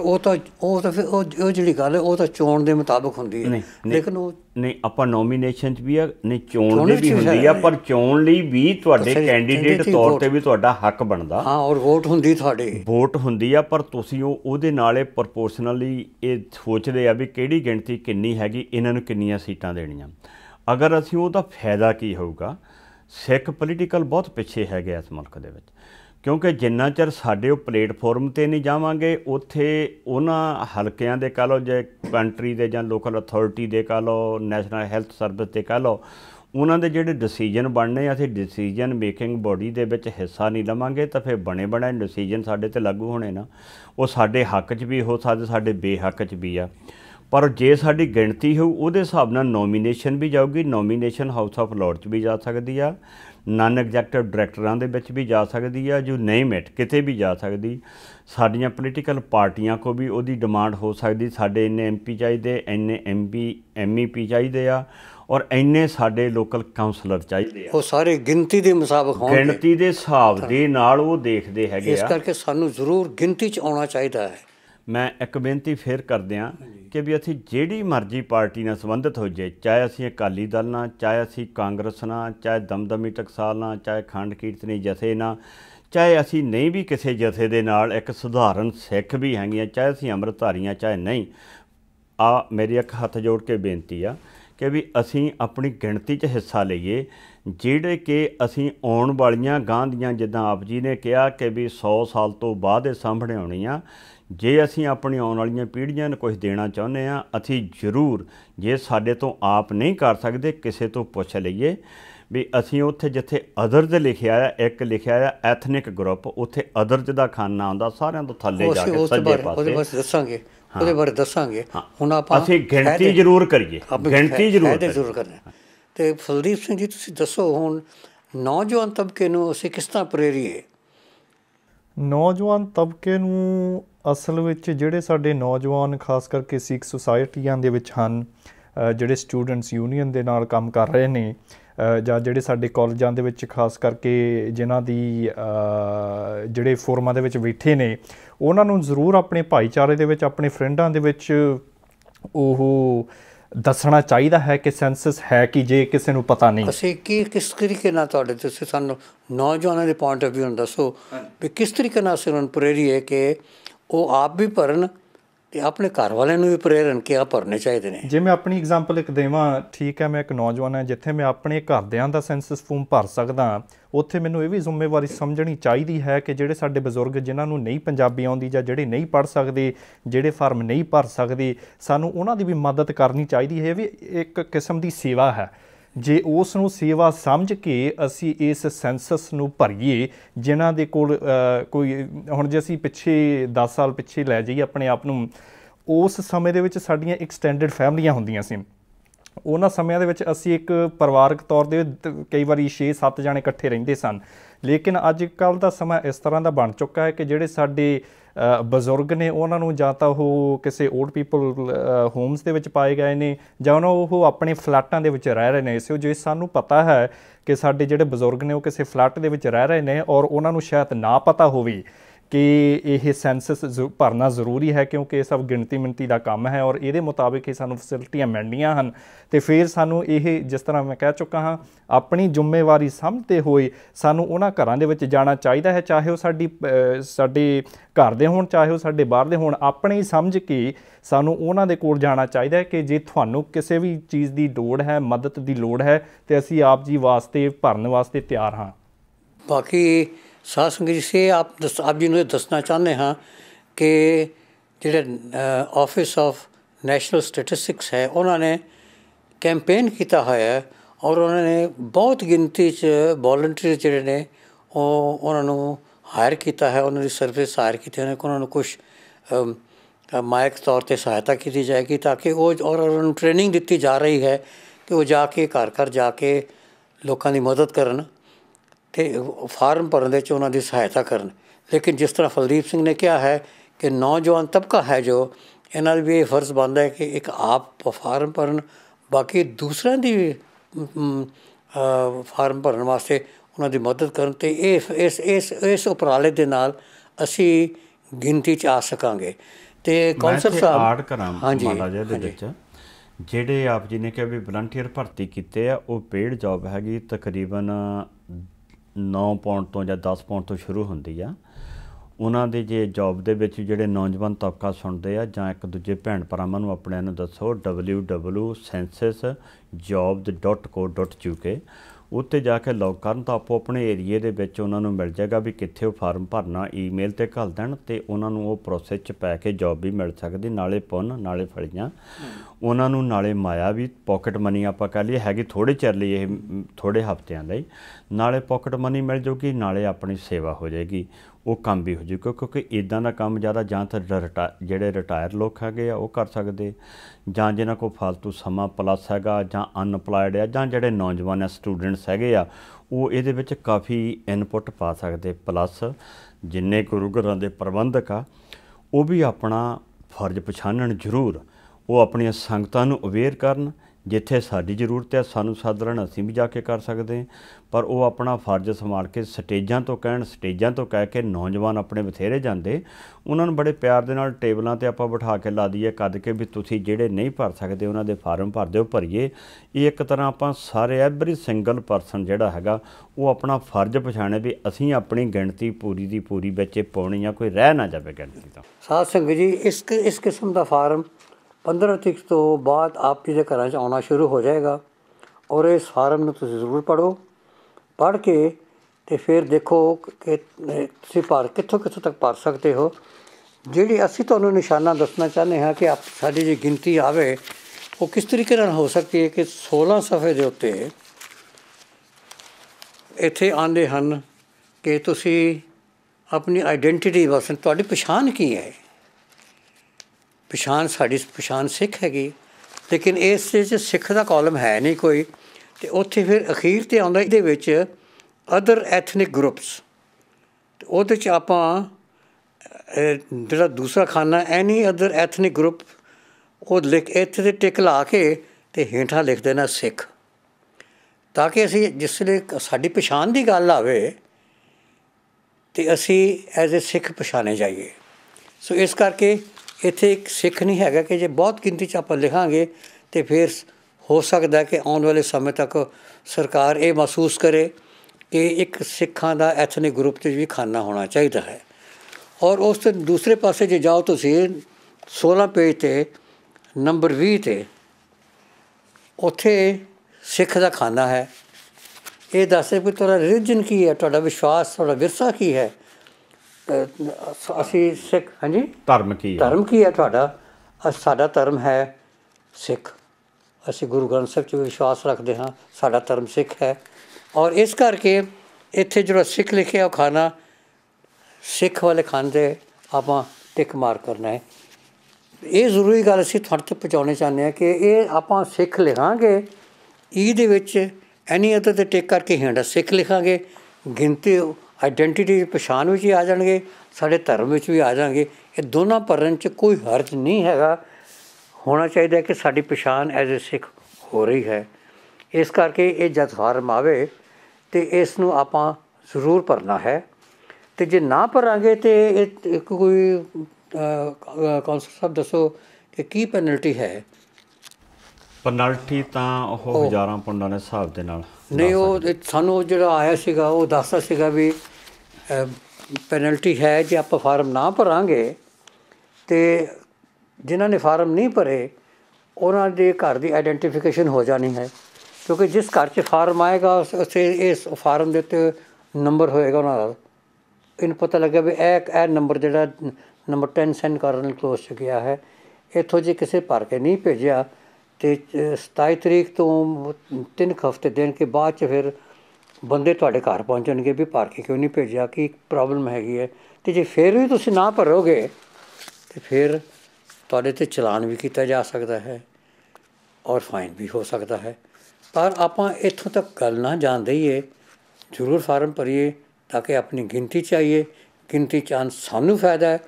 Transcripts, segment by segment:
ਉਹ ਤਾਂ ਉਹ ਤਾਂ ਫਿਰ ਉਹ ਜਿਹੜੀ ਗੱਲ ਹੈ ਉਹ ਤਾਂ ਚੋਣ ਦੇ ਮੁਤਾਬਕ ਹੁੰਦੀ ਹੈ ਲੇਕਿਨ ਉਹ ਨਹੀਂ ਆਪਾਂ ਨੋਮੀਨੇਸ਼ਨ ਚ ਵੀ ਆ ਨਹੀਂ ਚੋਣ ਦੇ ਵੀ ਹੁੰਦੀ ਆ ਪਰ ਚੋਣ ਲਈ ਵੀ ਤੁਹਾਡੇ ਕੈਂਡੀਡੇਟ ਤੌਰ ਤੇ ਵੀ ਤੁਹਾਡਾ ਹੱਕ ਬਣਦਾ ਹਾਂ ਔਰ ਵੋਟ ਹੁੰਦੀ ਤੁਹਾਡੇ ਵੋਟ ਹੁੰਦੀ ਆ ਪਰ ਤੁਸੀਂ ਉਹ ਉਹਦੇ ਨਾਲੇ ਪ੍ਰੋਪੋਰਸ਼ਨਲੀ ਇਹ ਸੋਚਦੇ ਆ ਵੀ ਕਿਹੜੀ ਗਿਣਤੀ ਕਿੰਨੀ ਹੈਗੀ ਇਹਨਾਂ ਨੂੰ ਕਿੰਨੀਆਂ ਸੀਟਾਂ ਦੇਣੀਆਂ ਅਗਰ ਅਸੀਂ ਉਹਦਾ ਫਾਇਦਾ ਕੀ ਹੋਊਗਾ ਸਿੱਖ ਪੋਲੀਟੀਕਲ ਬਹੁਤ ਪਿੱਛੇ ਹੈਗੇ ਇਸ ਮੁਲਕ ਦੇ ਵਿੱਚ ਕਿਉਂਕਿ ਜਿੰਨਾ ਚਿਰ ਸਾਡੇ ਉਹ ਪਲੇਟਫਾਰਮ ਤੇ ਨਹੀਂ ਜਾਵਾਂਗੇ ਉੱਥੇ ਉਹਨਾਂ ਹਲਕਿਆਂ ਦੇ ਕਹ ਲਓ ਜੇ ਕੰਟਰੀ ਦੇ ਜਾਂ ਲੋਕਲ ਅਥਾਰਟੀ ਦੇ ਕਹ ਲਓ ਨੈਸ਼ਨਲ ਹੈਲਥ ਸਰਵਿਸ ਤੇ ਕਹ ਲਓ ਉਹਨਾਂ ਦੇ ਜਿਹੜੇ ਡਿਸੀਜਨ ਬਣਨੇ ਅਸੀਂ ਡਿਸੀਜਨ ਮੇਕਿੰਗ ਬੋਡੀ ਦੇ ਵਿੱਚ ਹਿੱਸਾ ਨਹੀਂ ਲਵਾਂਗੇ ਤਾਂ ਫਿਰ ਬਣੇ ਬਣੇ ਡਿਸੀਜਨ ਸਾਡੇ ਤੇ ਲਾਗੂ ਹੋਣੇ ਨਾ ਉਹ ਸਾਡੇ ਹੱਕ 'ਚ ਵੀ ਹੋ ਸਕਦੇ ਸਾਡੇ ਬੇਹੱਕ 'ਚ ਵੀ ਆ ਪਰ ਜੇ ਸਾਡੀ ਗਿਣਤੀ ਹੋਊ ਉਹਦੇ ਹਿਸਾਬ ਨਾਲ ਨੋਮੀਨੇਸ਼ਨ ਵੀ ਜਾਊਗੀ ਨੋਮੀਨੇਸ਼ਨ ਹਾਊਸ ਆਫ ਲਾਰਡ 'ਚ ਵੀ ਜਾ ਸਕਦੀ ਆ ਨਾਨ ਐਗਜ਼ੈਕਟਿਵ ਡਾਇਰੈਕਟਰਾਂ ਦੇ ਵਿੱਚ ਵੀ ਜਾ ਸਕਦੀ ਆ ਜੋ ਨਹੀਂ ਮਿਟ ਕਿਤੇ ਵੀ ਜਾ ਸਕਦੀ ਸਾਡੀਆਂ ਪੋਲੀਟੀਕਲ ਪਾਰਟੀਆਂ ਕੋ ਵੀ ਉਹਦੀ ਡਿਮਾਂਡ ਹੋ ਸਕਦੀ ਸਾਡੇ ਇੰਨੇ ਐਮਪੀ ਚਾਹੀਦੇ ਇੰਨੇ ਐਮਬੀ ਐਮਈਪੀ ਚਾਹੀਦੇ ਆ ਔਰ ਇੰਨੇ ਸਾਡੇ ਲੋਕਲ ਕਾਉਂਸਲਰ ਚਾਹੀਦੇ ਆ ਉਹ ਸਾਰੇ ਗਿਣਤੀ ਦੇ ਮੁਸਾਬਕ ਹੋਣਗੇ ਗਿਣਤੀ ਦੇ ਹਿਸਾਬ ਦੇ ਨਾਲ ਉਹ ਦੇਖਦੇ ਹੈਗੇ ਆ ਇਸ ਕਰਕੇ ਸਾਨੂੰ ਜ਼ਰੂਰ ਗਿਣਤੀ 'ਚ ਆਉਣਾ ਚਾਹੀਦਾ ਹੈ ਮੈਂ ਇੱਕ ਬੇਨਤੀ ਫੇਰ ਕਰਦਿਆਂ ਕਿ ਵੀ ਅਸੀਂ ਜਿਹੜੀ ਮਰਜ਼ੀ ਪਾਰਟੀ ਨਾਲ ਸੰਬੰਧਿਤ ਹੋ ਜਾਈਏ ਚਾਹੇ ਅਸੀਂ ਅਕਾਲੀ ਦਲ ਨਾਲ ਚਾਹੇ ਅਸੀਂ ਕਾਂਗਰਸ ਨਾਲ ਚਾਹੇ ਦਮਦਮੀ ਟਕਸਾਲ ਨਾਲ ਚਾਹੇ ਖੰਡ ਕੀਰਤਨੀ ਜਥੇ ਨਾਲ ਚਾਹੇ ਅਸੀਂ ਨਹੀਂ ਵੀ ਕਿਸੇ ਜਥੇ ਦੇ ਨਾਲ ਇੱਕ ਸੁਧਾਰਨ ਸਿੱਖ ਵੀ ਹੈਗੀਆਂ ਚਾਹੇ ਅਸੀਂ ਅੰਮ੍ਰਿਤਧਾਰੀਆਂ ਚਾਹੇ ਨਹੀਂ ਆ ਮੇਰੀ ਇੱਕ ਹੱਥ ਜੋੜ ਕੇ ਬੇਨਤੀ ਆ ਕਿ ਵੀ ਅਸੀਂ ਆਪਣੀ ਗਿਣਤੀ 'ਚ ਹਿੱਸਾ ਲਈਏ ਜਿਹੜੇ ਕਿ ਅਸੀਂ ਆਉਣ ਵਾਲੀਆਂ ਗਾਂਧੀਆਂ ਜਿੱਦਾਂ ਆਪ ਜੀ ਨੇ ਕਿਹਾ ਕਿ ਵੀ 100 ਸਾਲ ਤੋਂ ਬਾਅਦ ਇਹ ਸਾਹਮਣੇ ਆਉਣੀਆਂ ਜੇ ਅਸੀਂ ਆਪਣੀ ਆਉਣ ਵਾਲੀਆਂ ਪੀੜ੍ਹੀਆਂ ਨੂੰ ਕੁਝ ਦੇਣਾ ਚਾਹੁੰਦੇ ਆ ਅਸੀਂ ਜ਼ਰੂਰ ਜੇ ਸਾਡੇ ਤੋਂ ਆਪ ਨਹੀਂ ਕਰ ਸਕਦੇ ਕਿਸੇ ਤੋਂ ਪੁੱਛ ਲਈਏ ਵੀ ਅਸੀਂ ਉੱਥੇ ਜਿੱਥੇ ਅਦਰਜ ਲਿਖਿਆ ਆ ਇੱਕ ਲਿਖਿਆ ਆ ਐਥਨਿਕ ਗਰੁੱਪ ਉੱਥੇ ਅਦਰਜ ਦਾ ਖਾਨਾ ਆਉਂਦਾ ਸਾਰਿਆਂ ਤੋਂ ਥੱਲੇ ਜਾ ਕੇ ਸੱਜੇ ਪਾਸੇ ਉਹਦੇ ਬਾਰੇ ਦੱਸਾਂਗੇ ਉਹਦੇ ਬਾਰੇ ਦੱਸਾਂਗੇ ਹੁਣ ਆਪਾਂ ਅਸੀਂ ਗਿਣਤੀ ਜ਼ਰੂਰ ਕਰੀਏ ਗਿਣਤੀ ਜ਼ਰੂਰ ਕਰਨਾ ਤੇ ਫਲਦੀਪ ਸਿੰਘ ਜੀ ਤੁਸੀਂ ਦੱਸੋ ਹੁਣ ਨੌਜਵਾਨ ਤਬਕੇ ਨੂੰ ਅਸੀਂ ਕਿਸ ਤਰ੍ਹਾਂ ਪ੍ਰੇਰੀਏ ਨੌਜਵਾਨ ਤਬਕੇ ਨੂੰ ਅਸਲ ਵਿੱਚ ਜਿਹੜੇ ਸਾਡੇ ਨੌਜਵਾਨ ਖਾਸ ਕਰਕੇ ਸਿੱਖ ਸੁਸਾਇਟੀਆਂ ਦੇ ਵਿੱਚ ਹਨ ਜਿਹੜੇ ਸਟੂਡੈਂਟਸ ਯੂਨੀਅਨ ਦੇ ਨਾਲ ਕੰਮ ਕਰ ਰਹੇ ਨੇ ਜਾਂ ਜਿਹੜੇ ਸਾਡੇ ਕਾਲਜਾਂ ਦੇ ਵਿੱਚ ਖਾਸ ਕਰਕੇ ਜਿਨ੍ਹਾਂ ਦੀ ਜਿਹੜੇ ਫੋਰਮਾਂ ਦੇ ਵਿੱਚ ਬੈਠੇ ਨੇ ਉਹਨਾਂ ਨੂੰ ਜ਼ਰੂਰ ਆਪਣੇ ਭਾਈਚਾਰੇ ਦੇ ਵਿੱਚ ਆਪਣੇ ਫਰੈਂਡਾਂ ਦੇ ਵਿੱਚ ਉਹ ਦੱਸਣਾ ਚਾਹੀਦਾ ਹੈ ਕਿ ਸੈਂਸਸ ਹੈ ਕਿ ਜੇ ਕਿਸੇ ਨੂੰ ਪਤਾ ਨਹੀਂ ਅਸੀਂ ਕੀ ਕਿਸ ਤਰੀਕੇ ਨਾਲ ਤੁਹਾਡੇ ਤੁਸੀਂ ਸਾਨੂੰ ਨੌਜਵਾਨਾਂ ਦੇ ਪੁਆਇੰਟ ਆਫ ਵੀ ਹੁੰਦਾ ਦੱਸੋ ਕਿ ਕਿਸ ਤਰੀਕੇ ਨਾਲ ਅਸੀਂ ਉਹਨਾਂ ਨੂੰ ਪ੍ਰੇਰੀਏ ਕਿ ਉਹ ਆਪ ਵੀ ਭਰਨ ਤੇ ਆਪਣੇ ਘਰ ਵਾਲਿਆਂ ਨੂੰ ਵੀ ਪ੍ਰੇਰਨ ਕਿ ਆ ਭਰਨੇ ਚਾਹੀਦੇ ਨੇ ਜੇ ਮੈਂ ਆਪਣੀ ਐਗਜ਼ਾਮਪਲ ਇੱਕ ਦੇਵਾਂ ਠੀਕ ਹੈ ਮੈਂ ਇੱਕ ਨੌਜਵਾਨ ਹਾਂ ਜਿੱਥੇ ਮੈਂ ਆਪਣੇ ਘਰਦਿਆਂ ਦਾ ਸੈਂਸਸ ਫਾਰਮ ਭਰ ਸਕਦਾ ਉੱਥੇ ਮੈਨੂੰ ਇਹ ਵੀ ਜ਼ਿੰਮੇਵਾਰੀ ਸਮਝਣੀ ਚਾਹੀਦੀ ਹੈ ਕਿ ਜਿਹੜੇ ਸਾਡੇ ਬਜ਼ੁਰਗ ਜਿਨ੍ਹਾਂ ਨੂੰ ਨਹੀਂ ਪੰਜਾਬੀ ਆਉਂਦੀ ਜਾਂ ਜਿਹੜੇ ਨਹੀਂ ਪੜ ਸਕਦੇ ਜਿਹੜੇ ਫਾਰਮ ਨਹੀਂ ਭਰ ਸਕਦੇ ਸਾਨੂੰ ਉਹਨਾਂ ਦੀ ਵੀ ਮਦਦ ਕਰਨੀ ਚਾਹੀਦੀ ਹੈ ਵੀ ਇੱਕ ਕਿਸਮ ਦੀ ਸੇਵਾ ਹੈ ਜੇ ਉਸ ਨੂੰ ਸੇਵਾ ਸਮਝ ਕੇ ਅਸੀਂ ਇਸ ਸੈਂਸਸ ਨੂੰ ਭਰੀਏ ਜਿਨ੍ਹਾਂ ਦੇ ਕੋਲ ਕੋਈ ਹੁਣ ਜੇ ਅਸੀਂ ਪਿੱਛੇ 10 ਸਾਲ ਪਿੱਛੇ ਲੈ ਜਾਈਏ ਆਪਣੇ ਆਪ ਨੂੰ ਉਸ ਸਮੇਂ ਦੇ ਵਿੱਚ ਸਾਡੀਆਂ ਐਕਸਟੈਂਡਡ ਫੈਮਲੀਆਂ ਹੁੰਦੀਆਂ ਸੀ ਉਹਨਾਂ ਸਮਿਆਂ ਦੇ ਵਿੱਚ ਅਸੀਂ ਇੱਕ ਪਰਿਵਾਰਕ ਤੌਰ ਦੇ ਕਈ ਵਾਰੀ 6-7 ਜਾਣੇ ਇਕੱਠੇ ਰਹਿੰਦੇ ਸਨ ਲੇਕਿਨ ਅੱਜ ਕੱਲ ਦਾ ਸਮਾਂ ਇਸ ਤਰ੍ਹਾਂ ਦਾ ਬਣ ਚੁੱਕਾ ਹੈ ਕਿ ਜਿਹੜੇ ਸਾਡੇ ਬਜ਼ੁਰਗ ਨੇ ਉਹਨਾਂ ਨੂੰ ਜਾਂ ਤਾਂ ਉਹ ਕਿਸੇ 올ਡ ਪੀਪਲ ਹੋਮਸ ਦੇ ਵਿੱਚ ਪਾਏ ਗਏ ਨੇ ਜਾਂ ਉਹਨਾਂ ਉਹ ਆਪਣੇ ਫਲੈਟਾਂ ਦੇ ਵਿੱਚ ਰਹਿ ਰਹੇ ਨੇ ਸੋ ਜੇ ਸਾਨੂੰ ਪਤਾ ਹੈ ਕਿ ਸਾਡੇ ਜਿਹੜੇ ਬਜ਼ੁਰਗ ਨੇ ਉਹ ਕਿਸੇ ਫਲੈਟ ਦੇ ਵਿੱਚ ਰਹਿ ਰਹੇ ਨੇ ਔਰ ਉਹਨਾਂ ਨੂੰ ਸ਼ਾਇਦ ਨਾ ਪਤਾ ਹੋਵੇ ਕਿ ਇਹ ਸੈਂਸਸ ਭਰਨਾ ਜ਼ਰੂਰੀ ਹੈ ਕਿਉਂਕਿ ਇਹ ਸਭ ਗਿਣਤੀ ਮਿੰਤੀ ਦਾ ਕੰਮ ਹੈ ਔਰ ਇਹਦੇ ਮੁਤਾਬਿਕ ਹੀ ਸਾਨੂੰ ਫੈਸਿਲਿਟੀਆਂ ਮਿਲਣੀਆਂ ਹਨ ਤੇ ਫਿਰ ਸਾਨੂੰ ਇਹ ਜਿਸ ਤਰ੍ਹਾਂ ਮੈਂ ਕਹਿ ਚੁੱਕਾ ਹਾਂ ਆਪਣੀ ਜ਼ਿੰਮੇਵਾਰੀ ਸਮਝਦੇ ਹੋਏ ਸਾਨੂੰ ਉਹਨਾਂ ਘਰਾਂ ਦੇ ਵਿੱਚ ਜਾਣਾ ਚਾਹੀਦਾ ਹੈ ਚਾਹੇ ਉਹ ਸਾਡੀ ਸਾਡੇ ਘਰ ਦੇ ਹੋਣ ਚਾਹੇ ਉਹ ਸਾਡੇ ਬਾਹਰ ਦੇ ਹੋਣ ਆਪਣੇ ਹੀ ਸਮਝ ਕੇ ਸਾਨੂੰ ਉਹਨਾਂ ਦੇ ਕੋਲ ਜਾਣਾ ਚਾਹੀਦਾ ਹੈ ਕਿ ਜੇ ਤੁਹਾਨੂੰ ਕਿਸੇ ਵੀ ਚੀਜ਼ ਦੀ ਲੋੜ ਹੈ ਮਦਦ ਦੀ ਲੋੜ ਹੈ ਤੇ ਅਸੀਂ ਆਪ ਜੀ ਵਾਸਤੇ ਭਰਨ ਵਾਸਤੇ ਤਿਆਰ ਹਾਂ ਬਾਕੀ ਸਾਧ ਸੰਗਤ ਜੀ ਸੇ ਆਪ ਆਪ ਜੀ ਨੂੰ ਦੱਸਣਾ ਚਾਹੁੰਦੇ ਹਾਂ ਕਿ ਜਿਹੜਾ ਆਫਿਸ ਆਫ ਨੈਸ਼ਨਲ ਸਟੈਟਿਸਟਿਕਸ ਹੈ ਉਹਨਾਂ ਨੇ ਕੈਂਪੇਨ ਕੀਤਾ ਹੋਇਆ ਹੈ ਔਰ ਉਹਨਾਂ ਨੇ ਬਹੁਤ ਗਿਣਤੀ 'ਚ ਵੋਲੰਟੀਅਰ ਜਿਹੜੇ ਨੇ ਉਹ ਉਹਨਾਂ ਨੂੰ ਹਾਇਰ ਕੀਤਾ ਹੈ ਉਹਨਾਂ ਦੀ ਸਰਵਿਸ ਹਾਇਰ ਕੀਤੀ ਹੈ ਉਹਨਾਂ ਨੂੰ ਕੁਝ ਮਾਇਕ ਤੌਰ ਤੇ ਸਹਾਇਤਾ ਕੀਤੀ ਜਾਏਗੀ ਤਾਂ ਕਿ ਉਹ ਔਰ ਉਹਨਾਂ ਨੂੰ ਟ੍ਰੇਨਿੰਗ ਦਿੱਤੀ ਜਾ ਰਹੀ ਹੈ ਕਿ ਉਹ ਜਾ ਕੇ ਘਰ ਘਰ ਜਾ ਕੇ ਲੋਕਾਂ ਦੀ ਮਦਦ ਕਰਨ ਕਿ ਫਾਰਮ ਭਰਨ ਦੇ ਚ ਉਹਨਾਂ ਦੀ ਸਹਾਇਤਾ ਕਰਨ ਲੇਕਿਨ ਜਿਸ ਤਰ੍ਹਾਂ ਫਲਦੀਪ ਸਿੰਘ ਨੇ ਕਿਹਾ ਹੈ ਕਿ ਨੌਜਵਾਨ ਤਬਕਾ ਹੈ ਜੋ ਇਹਨਾਂ ਦੇ ਵੀ ਇਹ ਫਰਜ਼ ਬੰਦ ਹੈ ਕਿ ਇੱਕ ਆਪ ਫਾਰਮ ਭਰਨ ਬਾਕੀ ਦੂਸਰਿਆਂ ਦੀ ਫਾਰਮ ਭਰਨ ਵਾਸਤੇ ਉਹਨਾਂ ਦੀ ਮਦਦ ਕਰਨ ਤੇ ਇਹ ਇਸ ਇਸ ਇਸ ਉਪਰਾਲੇ ਦੇ ਨਾਲ ਅਸੀਂ ਗਿਣਤੀ 'ਚ ਆ ਸਕਾਂਗੇ ਤੇ ਕੌਂਸਲ ਸਾਹਿਬ ਹਾਂਜੀ ਜਿਹੜੇ ਆਪ ਜੀ ਨੇ ਕਿਹਾ ਵੀ ਵਲੰਟੀਅਰ ਭਰਤੀ ਕੀਤੇ ਆ ਉਹ ਪੇਡ ਜੌਬ ਹੈਗੀ ਤਕਰੀਬਨ 9 ਪੌਂਡ ਤੋਂ ਜਾਂ 10 ਪੌਂਡ ਤੋਂ ਸ਼ੁਰੂ ਹੁੰਦੀ ਆ ਉਹਨਾਂ ਦੇ ਜੇ ਜੌਬ ਦੇ ਵਿੱਚ ਜਿਹੜੇ ਨੌਜਵਾਨ ਤਬਕਾ ਸੁਣਦੇ ਆ ਜਾਂ ਇੱਕ ਦੂਜੇ ਭੈਣ ਭਰਾਵਾਂ ਨੂੰ ਆਪਣਿਆਂ ਨੂੰ ਦੱਸੋ www.censusjobs.co.uk ਉੱਥੇ ਜਾ ਕੇ ਲੌਗ ਕਰਨ ਤਾਂ ਆਪੋ ਆਪਣੇ ਏਰੀਏ ਦੇ ਵਿੱਚ ਉਹਨਾਂ ਨੂੰ ਮਿਲ ਜਾਏਗਾ ਵੀ ਕਿੱਥੇ ਉਹ ਫਾਰਮ ਭਰਨਾ ਈਮੇਲ ਤੇ ਘੱਲ ਦੇਣ ਤੇ ਉਹਨਾਂ ਨੂੰ ਉਹ ਪ੍ਰੋਸੈਸ 'ਚ ਪੈ ਕੇ ਜੌਬ ਵੀ ਮਿਲ ਸਕਦੀ ਨਾਲੇ ਪੁੰਨ ਨਾਲੇ ਫਲੀਆਂ ਉਹਨਾਂ ਨੂੰ ਨਾਲੇ ਮਾਇਆ ਵੀ ਪਾਕਟ ਮਨੀ ਆਪਾਂ ਕਹ ਲਈ ਹੈਗੀ ਥੋੜੇ ਚਿਰ ਲਈ ਇਹ ਥੋੜੇ ਹਫ਼ਤਿਆਂ ਲਈ ਨਾਲੇ ਪਾਕਟ ਮਨੀ ਮਿਲ ਜੂਗੀ ਨਾਲੇ ਆਪਣੀ ਸੇਵਾ ਹੋ ਜਾਏਗੀ ਉਹ ਕੰਮ ਵੀ ਹੋ ਜੂ ਕਿਉਂਕਿ ਇਦਾਂ ਦਾ ਕੰਮ ਜ਼ਿਆਦਾ ਜਾਂ ਤਾਂ ਜਿਹੜੇ ਰਿਟਾਇਰ ਲੋਕ ਹੈਗੇ ਆ ਉਹ ਕਰ ਸਕਦੇ ਜਾਂ ਜਿਨ੍ਹਾਂ ਕੋ ਫालतू ਸਮਾਂ ਪਲੱਸ ਹੈਗਾ ਜਾਂ ਅਨਪਲਾਈਡ ਆ ਜਾਂ ਜਿਹੜੇ ਨੌਜਵਾਨ ਆ ਸਟੂਡੈਂਟਸ ਹੈਗੇ ਆ ਉਹ ਇਹਦੇ ਵਿੱਚ ਕਾਫੀ ਇਨਪੁਟ ਪਾ ਸਕਦੇ ਪਲੱਸ ਜਿੰਨੇ ਗੁਰੂ ਘਰਾਂ ਦੇ ਪ੍ਰਬੰਧਕ ਆ ਉਹ ਵੀ ਆਪਣਾ ਫਰਜ਼ ਪਛਾਣਨ ਜ਼ਰੂਰ ਉਹ ਆਪਣੀਆਂ ਸੰਗਤਾਂ ਨੂੰ ਅਵੇਅਰ ਕਰਨ ਜਿੱਥੇ ਸਾਡੀ ਜ਼ਰੂਰਤ ਹੈ ਸਾਨੂੰ ਸਾਧਰਣ ਅਸੀਂ ਵੀ ਜਾ ਕੇ ਕਰ ਸਕਦੇ ਪਰ ਉਹ ਆਪਣਾ ਫਰਜ਼ ਸੰਭਾਲ ਕੇ ਸਟੇਜਾਂ ਤੋਂ ਕਹਿਣ ਸਟੇਜਾਂ ਤੋਂ ਕਹਿ ਕੇ ਨੌਜਵਾਨ ਆਪਣੇ ਬਥੇਰੇ ਜਾਂਦੇ ਉਹਨਾਂ ਨੂੰ ਬੜੇ ਪਿਆਰ ਦੇ ਨਾਲ ਟੇਬਲਾਂ ਤੇ ਆਪਾਂ ਬਿਠਾ ਕੇ ਲਾ ਦਈਏ ਕੱਦ ਕੇ ਵੀ ਤੁਸੀਂ ਜਿਹੜੇ ਨਹੀਂ ਭਰ ਸਕਦੇ ਉਹਨਾਂ ਦੇ ਫਾਰਮ ਭਰ ਦਿਓ ਭਰੀਏ ਇਹ ਇੱਕ ਤਰ੍ਹਾਂ ਆਪਾਂ ਸਾਰੇ ਐਵਰੀ ਸਿੰਗਲ ਪਰਸਨ ਜਿਹੜਾ ਹੈਗਾ ਉਹ ਆਪਣਾ ਫਰਜ਼ ਪਛਾਣੇ ਵੀ ਅਸੀਂ ਆਪਣੀ ਗਿਣਤੀ ਪੂਰੀ ਦੀ ਪੂਰੀ ਵਿੱਚ ਪਾਉਣੀ ਆ ਕੋਈ ਰਹਿ ਨਾ ਜਾਵੇ ਗਿਣਤੀ ਤਾਂ ਸਾਧ ਸਿੰਘ ਜੀ ਇਸ ਇਸ ਕਿਸਮ ਦਾ ਫਾਰਮ 15 ਤਿਕ ਤੋਂ ਬਾਅਦ ਆਪ ਜੀ ਦੇ ਘਰਾਂ 'ਚ ਆਉਣਾ ਸ਼ੁਰੂ ਹੋ ਜਾਏਗਾ ਔਰ ਇਸ ਫਾਰਮ ਨੂੰ ਤੁਸੀਂ ਜ਼ਰੂਰ ਪੜੋ ਪੜ੍ਹ ਕੇ ਤੇ ਫਿਰ ਦੇਖੋ ਕਿ ਤੁਸੀਂ ਭਰ ਕਿੱਥੋਂ ਕਿੱਥੋਂ ਤੱਕ ਭਰ ਸਕਦੇ ਹੋ ਜਿਹੜੀ ਅਸੀਂ ਤੁਹਾਨੂੰ ਨਿਸ਼ਾਨਾ ਦੱਸਣਾ ਚਾਹੁੰਦੇ ਹਾਂ ਕਿ ਆਪ ਸਾਡੀ ਜੀ ਗਿਣਤੀ ਆਵੇ ਉਹ ਕਿਸ ਤਰੀਕੇ ਨਾਲ ਹੋ ਸਕਦੀ ਹੈ ਕਿ 16 ਸਫੇ ਦੇ ਉੱਤੇ ਇੱਥੇ ਆਂਦੇ ਹਨ ਕਿ ਤੁਸੀਂ ਆਪਣੀ ਆਈਡੈਂਟੀਟੀ ਵਸਨ ਤੁਹਾਡੀ ਪਛਾਣ ਕੀ ਹੈ ਪਛਾਣ ਸਾਡੀ ਪਛਾਣ ਸਿੱਖ ਹੈਗੀ ਲੇਕਿਨ ਇਸ ਵਿੱਚ ਸਿੱਖ ਦਾ ਕਾਲਮ ਹੈ ਨਹੀਂ ਕੋਈ ਤੇ ਉੱਥੇ ਫਿਰ ਅਖੀਰ ਤੇ ਆਉਂਦਾ ਇਹਦੇ ਵਿੱਚ ਅਦਰ ਐਥਨਿਕ ਗਰੁੱਪਸ ਤੇ ਉਹਦੇ ਚ ਆਪਾਂ ਜਿਹੜਾ ਦੂਸਰਾ ਖਾਨਾ ਐਨੀ ਅਦਰ ਐਥਨਿਕ ਗਰੁੱਪ ਉਹ ਲਿਖ ਇੱਥੇ ਤੇ ਟਿਕ ਲਾ ਕੇ ਤੇ ਹੇਠਾਂ ਲਿਖ ਦੇਣਾ ਸਿੱਖ ਤਾਂ ਕਿ ਅਸੀਂ ਜਿਸ ਲਈ ਸਾਡੀ ਪਛਾਣ ਦੀ ਗੱਲ ਆਵੇ ਤੇ ਅਸੀਂ ਐਜ਼ ਅ ਸਿੱਖ ਪਛਾਣੇ ਜਾਈਏ ਸੋ ਇਸ ਕਰਕੇ ਇੱਥੇ ਇੱਕ ਸਿੱਖ ਨਹੀਂ ਹੈਗਾ ਕਿ ਜੇ ਬਹੁਤ ਗਿਣਤੀ 'ਚ ਆਪਾਂ ਲਿਖਾਂਗੇ ਤੇ ਫਿਰ ਹੋ ਸਕਦਾ ਕਿ ਆਉਣ ਵਾਲੇ ਸਮੇਂ ਤੱਕ ਸਰਕਾਰ ਇਹ ਮਹਿਸੂਸ ਕਰੇ ਕਿ ਇੱਕ ਸਿੱਖਾਂ ਦਾ ਐਥਨਿਕ ਗਰੁੱਪ ਤੇ ਵੀ ਖਾਨਾ ਹੋਣਾ ਚਾਹੀਦਾ ਹੈ ਔਰ ਉਸ ਤੋਂ ਦੂਸਰੇ ਪਾਸੇ ਜੇ ਜਾਓ ਤੁਸੀਂ 16 ਪੇਜ ਤੇ ਨੰਬਰ 20 ਤੇ ਉੱਥੇ ਸਿੱਖ ਦਾ ਖਾਨਾ ਹੈ ਇਹ ਦੱਸੇ ਕਿ ਤੁਹਾਡਾ ਰਿਲੀਜਨ ਕੀ ਹੈ ਤੁਹਾਡਾ ਵਿਸ਼ਵਾਸ ਤੁਹਾਡਾ ਵਿਰਸਾ ਕੀ ਹੈ ਅਸੀਂ ਸਿੱਖ ਹਾਂਜੀ ਧਰਮ ਕੀ ਹੈ ਧਰਮ ਕੀ ਹੈ ਤੁਹਾਡਾ ਸਾਡਾ ਧਰਮ ਹੈ ਸਿੱਖ ਅਸੀਂ ਗੁਰੂ ਗ੍ਰੰਥ ਸਾਹਿਬ 'ਚ ਵਿਸ਼ਵਾਸ ਰੱਖਦੇ ਹਾਂ ਸਾਡਾ ਧਰਮ ਸਿੱਖ ਹੈ ਔਰ ਇਸ ਕਰਕੇ ਇੱਥੇ ਜਿਹੜਾ ਸਿੱਖ ਲਿਖਿਆ ਉਹ ਖਾਣਾ ਸਿੱਖ ਵਾਲੇ ਖਾਂਦੇ ਆਪਾਂ ਟਿਕ ਮਾਰ ਕਰਨਾ ਹੈ ਇਹ ਜ਼ਰੂਰੀ ਗੱਲ ਅਸੀਂ ਤੁਹਾਡੇ ਤੱਕ ਪਹੁੰਚਾਉਣੇ ਚਾਹੁੰਦੇ ਹਾਂ ਕਿ ਇਹ ਆਪਾਂ ਸਿੱਖ ਲਿਖਾਂਗੇ ਈ ਦੇ ਵਿੱਚ ਐਨੀ ਅਦਰ ਤੇ ਟਿਕ ਕਰਕੇ ਹੈਂਡਾ ਸਿੱਖ ਲਿਖਾਂਗੇ ਗਿਣਤੀ ਆਇਡੈਂਟੀਟੀ ਪਛਾਣ ਵਿੱਚ ਹੀ ਆ ਜਾਣਗੇ ਸਾਡੇ ਧਰਮ ਵਿੱਚ ਵੀ ਆ ਜਾਣਗੇ ਇਹ ਦੋਨਾਂ ਪਰਨ 'ਚ ਕੋਈ ਹਰਜ ਨਹੀਂ ਹੈਗਾ ਹੋਣਾ ਚਾਹੀਦਾ ਕਿ ਸਾਡੀ ਪਛਾਣ ਐਜ਼ ਅ ਸਿੱਖ ਹੋ ਰਹੀ ਹੈ ਇਸ ਕਰਕੇ ਇਹ ਜਦ ਫਾਰਮ ਆਵੇ ਤੇ ਇਸ ਨੂੰ ਆਪਾਂ ਜ਼ਰੂਰ ਭਰਨਾ ਹੈ ਤੇ ਜੇ ਨਾ ਭਰਾਂਗੇ ਤੇ ਇਹ ਕੋਈ ਕੌਂਸਲ ਸਾਹਿਬ ਦੱਸੋ ਕਿ ਕੀ ਪੈਨਲਟੀ ਹੈ ਪੈਨਲਟੀ ਤਾਂ ਉਹ ਹਜ਼ਾਰਾਂ ਪੁੰਡਾਂ ਦੇ ਹਿਸਾਬ ਦੇ ਨਾਲ ਨਹੀਂ ਉਹ ਸਾਨੂੰ ਜਿਹੜਾ ਆਇਆ ਸੀਗਾ ਉਹ ਦੱਸਦਾ ਸੀਗਾ ਵੀ ਪੈਨਲਟੀ ਹੈ ਜੇ ਆਪਾਂ ਫਾਰਮ ਨਾ ਭਰਾਂਗੇ ਤੇ ਜਿਨ੍ਹਾਂ ਨੇ ਫਾਰਮ ਨਹੀਂ ਭਰੇ ਉਹਨਾਂ ਦੇ ਘਰ ਦੀ ਆਈਡੈਂਟੀਫਿਕੇਸ਼ਨ ਹੋ ਜਾਣੀ ਹੈ ਕਿਉਂਕਿ ਜਿਸ ਘਰ 'ਚ ਫਾਰਮ ਆਏਗਾ ਉਸੇ ਇਸ ਫਾਰਮ ਦੇ ਉੱਤੇ ਨੰਬਰ ਹੋਏਗਾ ਉਹਨਾਂ ਦਾ ਇਹਨ ਪਤਾ ਲੱਗਿਆ ਵੀ ਇਹ ਇਹ ਨੰਬਰ ਜਿਹੜਾ ਨੰਬਰ 10 ਸੈਂਡ ਕਰਨ ਨੂੰ ਕਲੋਸ ਚ ਗਿਆ ਹੈ ਇਥੋਂ ਜੇ ਕਿਸੇ ਭਰ ਕੇ ਨਹੀਂ ਭੇਜਿਆ ਤੇ 27 ਤਰੀਕ ਤੋਂ ਤਿੰਨ ਹਫ਼ਤੇ ਦੇਣ ਕੇ ਬਾਅਦ ਚ ਫਿਰ ਬੰਦੇ ਤੁਹਾਡੇ ਘਰ ਪਹੁੰਚਣਗੇ ਵੀ ਭਰ ਕਿਉਂ ਨਹੀਂ ਭੇਜਿਆ ਕਿ ਪ੍ਰੋਬਲਮ ਹੈਗੀ ਹੈ ਤੇ ਜੇ ਫਿਰ ਵੀ ਤੁਸੀਂ ਨਾ ਭਰੋਗੇ ਤੇ ਫਿਰ ਤੁਹਾਡੇ ਤੇ ਚਲਾਨ ਵੀ ਕੀਤਾ ਜਾ ਸਕਦਾ ਹੈ ਔਰ ਫਾਈਨ ਵੀ ਹੋ ਸਕਦਾ ਹੈ ਪਰ ਆਪਾਂ ਇੱਥੋਂ ਤੱਕ ਗੱਲ ਨਾ ਹੀ ਇਹ ਜ਼ਰੂਰ ਫਾਰਮ ਭਰੀਏ ਤਾਂ ਕਿ ਆਪਣੀ ਗਿਣਤੀ ਚਾਹੀਏ ਗਿਣਤੀ ਚਾਂ ਸਾਨੂੰ ਫਾਇਦਾ ਹੈ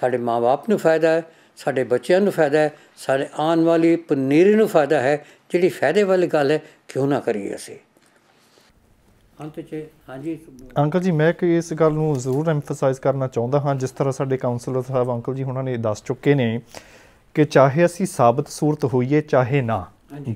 ਸਾਡੇ ਮਾਪੇ ਨੂੰ ਫਾਇਦਾ ਹੈ ਸਾਡੇ ਬੱਚਿਆਂ ਨੂੰ ਫਾਇਦਾ ਹੈ ਸਾਡੇ ਆਉਣ ਵਾਲੀ ਪਨੀਰੀ ਨੂੰ ਫਾਇਦਾ ਹੈ ਜਿਹੜੀ ਫਾਇਦੇ ਵਾਲੀ ਗੱਲ ਹੈ ਕਿਉਂ ਨਾ ਕਰੀਏ ਅਸੀਂ ਅੰਤ 'ਚ ਹਾਂਜੀ ਅੰਕਲ ਜੀ ਮੈਂ ਕਿ ਇਸ ਗੱਲ ਨੂੰ ਜ਼ਰੂਰ ਐਮਫਸਾਈਜ਼ ਕਰਨਾ ਚਾਹੁੰਦਾ ਹਾਂ ਜਿਸ ਤਰ੍ਹਾਂ ਸਾਡੇ ਕਾਉਂਸਲਰ ਸਾਹਿਬ ਅੰਕਲ ਜੀ ਉਹਨਾਂ ਨੇ ਦੱਸ ਚੁੱਕੇ ਨੇ ਕਿ ਚਾਹੇ ਅਸੀਂ ਸਾਬਤ ਸੂਰਤ ਹੋਈਏ ਚਾਹੇ ਨਾ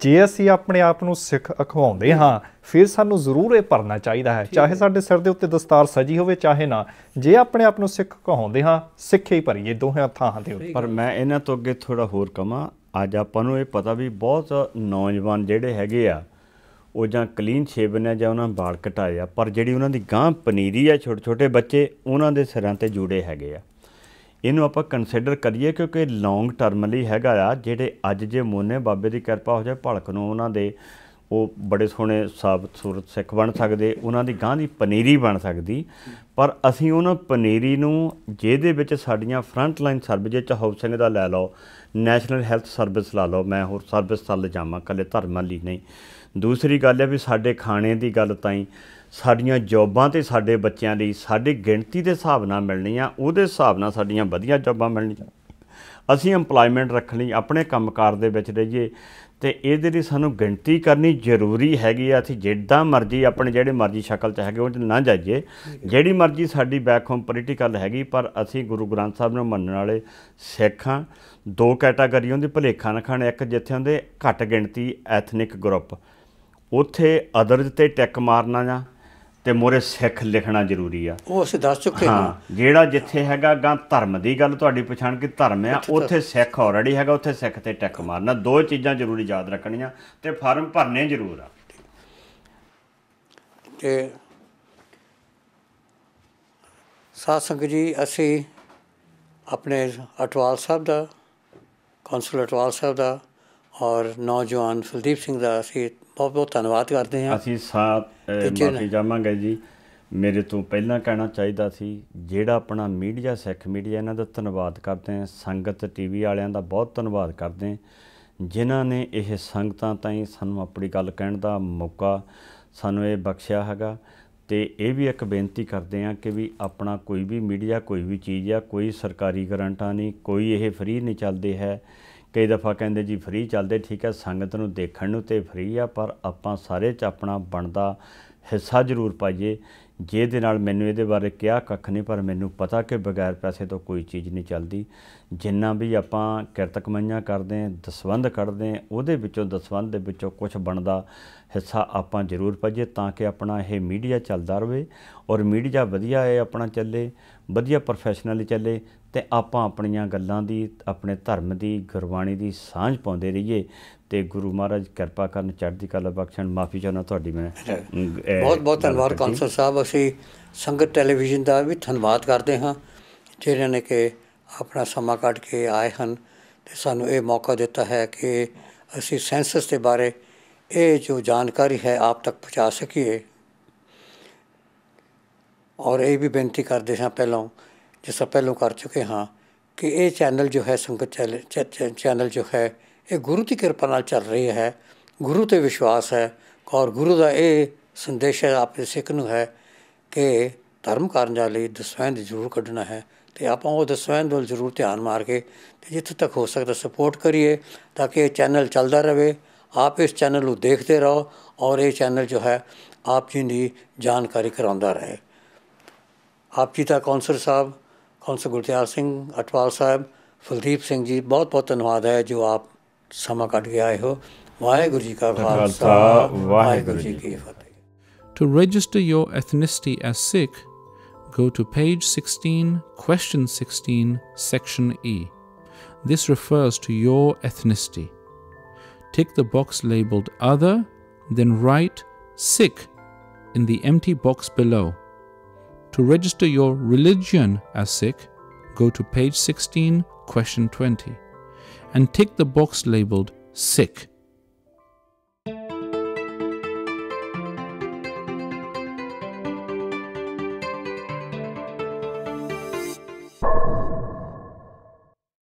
ਜੇ ਅਸੀਂ ਆਪਣੇ ਆਪ ਨੂੰ ਸਿੱਖ ਅਖਵਾਉਂਦੇ ਹਾਂ ਫਿਰ ਸਾਨੂੰ ਜ਼ਰੂਰ ਇਹ ਭਰਨਾ ਚਾਹੀਦਾ ਹੈ ਚਾਹੇ ਸਾਡੇ ਸਿਰ ਦੇ ਉੱਤੇ ਦਸਤਾਰ ਸਜੀ ਹੋਵੇ ਚਾਹੇ ਨਾ ਜੇ ਆਪਣੇ ਆਪ ਨੂੰ ਸਿੱਖ ਕਹਾਉਂਦੇ ਹਾਂ ਸਿੱਖੇ ਹੀ ਭਰੀਏ ਦੋਹਾਂ ਥਾਂ ਦੇ ਉੱਤੇ ਪਰ ਮੈਂ ਇਹਨਾਂ ਤੋਂ ਅੱਗੇ ਥੋੜਾ ਹੋਰ ਕਮਾ ਅੱਜ ਆਪਾਂ ਨੂੰ ਇਹ ਪਤਾ ਵੀ ਬਹੁਤ ਨੌਜਵਾਨ ਜਿਹੜੇ ਹੈਗੇ ਆ ਉਹ ਜਾਂ ਕਲੀਨ ਸ਼ੇਵਨ ਹੈ ਜਾਂ ਉਹਨਾਂ ਵਾਲ ਕਟਾਏ ਆ ਪਰ ਜਿਹੜੀ ਉਹਨਾਂ ਦੀ ਗਾਂ ਪਨੀਰੀ ਆ ਛੋਟੇ ਛੋਟੇ ਬੱਚੇ ਉਹਨਾਂ ਦੇ ਸਿਰਾਂ ਤੇ ਜੁੜੇ ਹੈਗੇ ਆ ਇਹਨੂੰ ਆਪਾਂ ਕੰਸੀਡਰ ਕਰੀਏ ਕਿਉਂਕਿ ਲੌਂਗ ਟਰਮ ਲਈ ਹੈਗਾ ਆ ਜਿਹੜੇ ਅੱਜ ਜੇ ਮੋਨੇ ਬਾਬੇ ਦੀ ਕਿਰਪਾ ਹੋ ਜਾਏ ਭਲਕ ਨੂੰ ਉਹਨਾਂ ਦੇ ਉਹ ਬੜੇ ਸੋਹਣੇ ਸਾਬਤ ਸੂਰਤ ਸਿੱਖ ਬਣ ਸਕਦੇ ਉਹਨਾਂ ਦੀ ਗਾਂ ਦੀ ਪਨੀਰੀ ਬਣ ਸਕਦੀ ਪਰ ਅਸੀਂ ਉਹਨਾਂ ਪਨੀਰੀ ਨੂੰ ਜਿਹਦੇ ਵਿੱਚ ਸਾਡੀਆਂ ਫਰੰਟ ਲਾਈਨ ਸਰਵਿਸ ਚ ਸਿੰਘ ਦਾ ਲੈ ਲਓ ਨੈਸ਼ਨਲ ਹੈਲਥ ਸਰਵਿਸ ਲਾ ਲਓ ਮੈਂ ਹੋਰ ਸਰਵਿਸ ਤਾਂ ਜਾਵਾਂ ਕੱਲੇ ਧਰਮਾਂ ਲਈ ਨਹੀਂ ਦੂਸਰੀ ਗੱਲ ਹੈ ਵੀ ਸਾਡੇ ਖਾਣੇ ਦੀ ਗੱਲ ਹੀ ਸਾਡੀਆਂ ਜੌਬਾਂ ਤੇ ਸਾਡੇ ਬੱਚਿਆਂ ਲਈ ਸਾਡੇ ਗਿਣਤੀ ਦੇ ਹਿਸਾਬ ਨਾਲ ਮਿਲਣੀਆਂ ਉਹਦੇ ਹਿਸਾਬ ਨਾਲ ਸਾਡੀਆਂ ਵਧੀਆ ਜੌਬਾਂ ਮਿਲਣੀਆਂ ਅਸੀਂ ਏਮਪਲੋਇਮੈਂਟ ਰੱਖਣੀ ਆਪਣੇ ਕੰਮਕਾਰ ਦੇ ਵਿੱਚ ਰਹੀਏ ਤੇ ਇਹਦੇ ਲਈ ਸਾਨੂੰ ਗਿਣਤੀ ਕਰਨੀ ਜ਼ਰੂਰੀ ਹੈਗੀ ਆ ਅਸੀਂ ਜਿੱਦਾਂ ਮਰਜ਼ੀ ਆਪਣੇ ਜਿਹੜੇ ਮਰਜ਼ੀ ਸ਼ਕਲ ਚ ਹੈਗੇ ਉਹ ਨਾ ਜਾਈਏ ਜਿਹੜੀ ਮਰਜ਼ੀ ਸਾਡੀ ਬੈਕ ਹੋਮ ਪੋਲੀਟੀਕਲ ਹੈਗੀ ਪਰ ਅਸੀਂ ਗੁਰੂ ਗ੍ਰੰਥ ਸਾਹਿਬ ਨੂੰ ਮੰਨਣ ਵਾਲੇ ਸਿੱਖਾਂ ਦੋ ਕੈਟਾਗਰੀਆਂ ਦੇ ਭਲੇਖਾ ਨਖਣ ਇੱਕ ਜਿੱਥੇ ਹੁੰਦੇ ਘੱਟ ਗਿਣਤੀ ਐਥਨਿਕ ਗਰੁੱਪ ਉੱਥੇ ਅਦਰਜ ਤੇ ਟਿਕ ਮਾਰਨਾ ਜਾਂ ਤੇ ਮੋਰੇ ਸਿੱਖ ਲਿਖਣਾ ਜ਼ਰੂਰੀ ਆ ਉਹ ਅਸੀਂ ਦੱਸ ਚੁੱਕੇ ਹਾਂ ਜਿਹੜਾ ਜਿੱਥੇ ਹੈਗਾ ਗਾਂ ਧਰਮ ਦੀ ਗੱਲ ਤੁਹਾਡੀ ਪਛਾਣ ਕਿ ਧਰਮ ਆ ਉੱਥੇ ਸਿੱਖ ਆਲਰੇਡੀ ਹੈਗਾ ਉੱਥੇ ਸਿੱਖ ਤੇ ਟਿਕ ਮਾਰਨਾ ਦੋ ਚੀਜ਼ਾਂ ਜ਼ਰੂਰੀ ਯਾਦ ਰੱਖਣੀਆਂ ਤੇ ਫਾਰਮ ਭਰਨੇ ਜ਼ਰੂਰ ਆ ਤੇ ਸਾਧ ਸੰਗਤ ਜੀ ਅਸੀਂ ਆਪਣੇ ਅਟਵਾਲ ਸਾਹਿਬ ਦਾ ਕੌਂਸਲ ਅਟਵਾਲ ਸਾਹਿਬ ਦਾ ਔਰ ਨੌਜਵਾਨ ਫਲਦੀਪ ਸਿੰਘ ਦਾ ਅਸੀਂ ਬਹੁਤ ਬਹੁਤ ਧੰਨਵਾਦ ਕਰਦੇ ਹਾਂ ਅਸੀਂ ਸਾਥ ਮਾਫੀ ਚਾਹਾਂਗੇ ਜੀ ਮੇਰੇ ਤੋਂ ਪਹਿਲਾਂ ਕਹਿਣਾ ਚਾਹੀਦਾ ਸੀ ਜਿਹੜਾ ਆਪਣਾ ਮੀਡੀਆ ਸਿੱਖ ਮੀਡੀਆ ਇਹਨਾਂ ਦਾ ਧੰਨਵਾਦ ਕਰਦੇ ਹਾਂ ਸੰਗਤ ਟੀਵੀ ਵਾਲਿਆਂ ਦਾ ਬਹੁਤ ਧੰਨਵਾਦ ਕਰਦੇ ਹਾਂ ਜਿਨ੍ਹਾਂ ਨੇ ਇਹ ਸੰਗਤਾਂ ਤਾਈਂ ਸਾਨੂੰ ਆਪਣੀ ਗੱਲ ਕਹਿਣ ਦਾ ਮੌਕਾ ਸਾਨੂੰ ਇਹ ਬਖਸ਼ਿਆ ਹੈਗਾ ਤੇ ਇਹ ਵੀ ਇੱਕ ਬੇਨਤੀ ਕਰਦੇ ਆ ਕਿ ਵੀ ਆਪਣਾ ਕੋਈ ਵੀ ਮੀਡੀਆ ਕੋਈ ਵੀ ਚੀਜ਼ ਆ ਕੋਈ ਸਰਕਾਰੀ ਗਰੰਟਾਂ ਨਹੀਂ ਕੋਈ ਇਹ ਫ੍ਰੀ ਨਹੀਂ ਚੱਲਦੇ ਹੈ ਕਈ ਦਫਾ ਕਹਿੰਦੇ ਜੀ ਫ੍ਰੀ ਚੱਲਦੇ ਠੀਕ ਹੈ ਸੰਗਤ ਨੂੰ ਦੇਖਣ ਨੂੰ ਤੇ ਫ੍ਰੀ ਆ ਪਰ ਆਪਾਂ ਸਾਰੇ ਚ ਆਪਣਾ ਬਣਦਾ ਹਿੱਸਾ ਜ਼ਰੂਰ ਪਾਈਏ ਜਿਹਦੇ ਨਾਲ ਮੈਨੂੰ ਇਹਦੇ ਬਾਰੇ ਕਿਹਾ ਕੱਖ ਨਹੀਂ ਪਰ ਮੈਨੂੰ ਪਤਾ ਕਿ ਬਗੈਰ ਪੈਸੇ ਤੋਂ ਕੋਈ ਚੀਜ਼ ਨਹੀਂ ਚੱਲਦੀ ਜਿੰਨਾ ਵੀ ਆਪਾਂ ਕਿਰਤਕਮਈਆਂ ਕਰਦੇ ਆਂ ਦਸਵੰਦ ਕੱਢਦੇ ਆਂ ਉਹਦੇ ਵਿੱਚੋਂ ਦਸਵੰਦ ਦੇ ਵਿੱਚੋਂ ਕੁਝ ਬਣਦਾ ਹਿੱਸਾ ਆਪਾਂ ਜ਼ਰੂਰ ਪਾਈਏ ਤਾਂ ਕਿ ਆਪਣਾ ਇਹ ਮੀਡੀਆ ਚੱਲਦਾ ਰਹੇ ਔਰ ਮੀਡੀਆ ਵਧੀਆ ਹੈ ਆਪਣਾ ਚੱਲੇ ਵਧੀਆ ਪ੍ਰੋਫੈਸ਼ਨਲੀ ਚੱਲੇ ਤੇ ਆਪਾਂ ਆਪਣੀਆਂ ਗੱਲਾਂ ਦੀ ਆਪਣੇ ਧਰਮ ਦੀ ਗੁਰਬਾਣੀ ਦੀ ਸਾਂਝ ਪਾਉਂਦੇ ਰਹੀਏ ਤੇ ਗੁਰੂ ਮਹਾਰਾਜ ਕਿਰਪਾ ਕਰਨ ਚੜ੍ਹਦੀ ਕਲਾ ਬਖਸ਼ਣ ਮਾਫੀ ਚਾਹਨਾ ਤੁਹਾਡੀ ਮੈਂ ਬਹੁਤ ਬਹੁਤ ਧੰਨਵਾਦ ਕੌਂਸਲ ਸਾਹਿਬ ਅਸੀਂ ਸੰਗਤ ਟੈਲੀਵਿਜ਼ਨ ਦਾ ਵੀ ਧੰਨਵਾਦ ਕਰਦੇ ਹਾਂ ਜਿਹਨਾਂ ਨੇ ਕਿ ਆਪਣਾ ਸਮਾਂ ਕੱਢ ਕੇ ਆਏ ਹਨ ਤੇ ਸਾਨੂੰ ਇਹ ਮੌਕਾ ਦਿੱਤਾ ਹੈ ਕਿ ਅਸੀਂ ਸੈਂਸਸ ਦੇ ਬਾਰੇ ਇਹ ਜੋ ਜਾਣਕਾਰੀ ਹੈ ਆਪ ਤੱਕ ਪਹੁੰਚਾ ਸਕੀਏ ਔਰ ਇਹ ਵੀ ਬੇਨਤੀ ਕਰਦੇ ਹਾਂ ਪਹਿਲਾਂ ਜਿਸ पहलों ਪਹਿਲਾਂ ਕਰ ਚੁੱਕੇ ਹਾਂ ਕਿ ਇਹ ਚੈਨਲ ਜੋ ਹੈ ਸੰਗਤ ਚੈਨਲ ਜੋ ਹੈ ਇਹ ਗੁਰੂ ਦੀ ਕਿਰਪਾ ਨਾਲ ਚੱਲ ਰਹੀ ਹੈ ਗੁਰੂ ਤੇ ਵਿਸ਼ਵਾਸ ਹੈ ਔਰ ਗੁਰੂ ਦਾ ਇਹ ਸੰਦੇਸ਼ ਹੈ ਆਪਣੇ ਸਿੱਖ ਨੂੰ ਹੈ ਕਿ ਧਰਮ ਕਰਨ ਜਾ ਲਈ ਦਸਵੰਦ ਜ਼ਰੂਰ ਕੱਢਣਾ ਹੈ ਤੇ ਆਪਾਂ ਉਹ ਦਸਵੰਦ ਨੂੰ ਜ਼ਰੂਰ ਧਿਆਨ ਮਾਰ ਕੇ ਤੇ ਜਿੱਥੇ ਤੱਕ ਹੋ ਸਕਦਾ ਸਪੋਰਟ ਕਰੀਏ ਤਾਂ ਕਿ ਇਹ ਚੈਨਲ ਚੱਲਦਾ ਰਹੇ ਆਪ ਇਸ ਚੈਨਲ ਨੂੰ ਦੇਖਦੇ ਰਹੋ ਔਰ ਇਹ ਚੈਨਲ ਜੋ ਹੈ ਆਪ ਜੀ ਦੀ ਜਾਣਕਾਰੀ ਕਰਾਉਂਦਾ ਰਹੇ ਆਪ ਜੀ ਦਾ ਕੌਂਸਲ ਸਾਹਿਬ ਕੌਂਸਲ ਗੁਰਤਿਆਰ ਸਿੰਘ ਅਟਵਾਲ ਸਾਹਿਬ ਫਲਦੀਪ ਸਿੰਘ ਜੀ ਬਹੁਤ ਬਹੁਤ ਧੰਨਵਾਦ ਹੈ ਜੋ To register your ethnicity as Sikh, go to page 16, question 16, section E. This refers to your ethnicity. Tick the box labeled Other, then write Sikh in the empty box below. To register your religion as Sikh, go to page 16, question 20, and tick the box labeled Sikh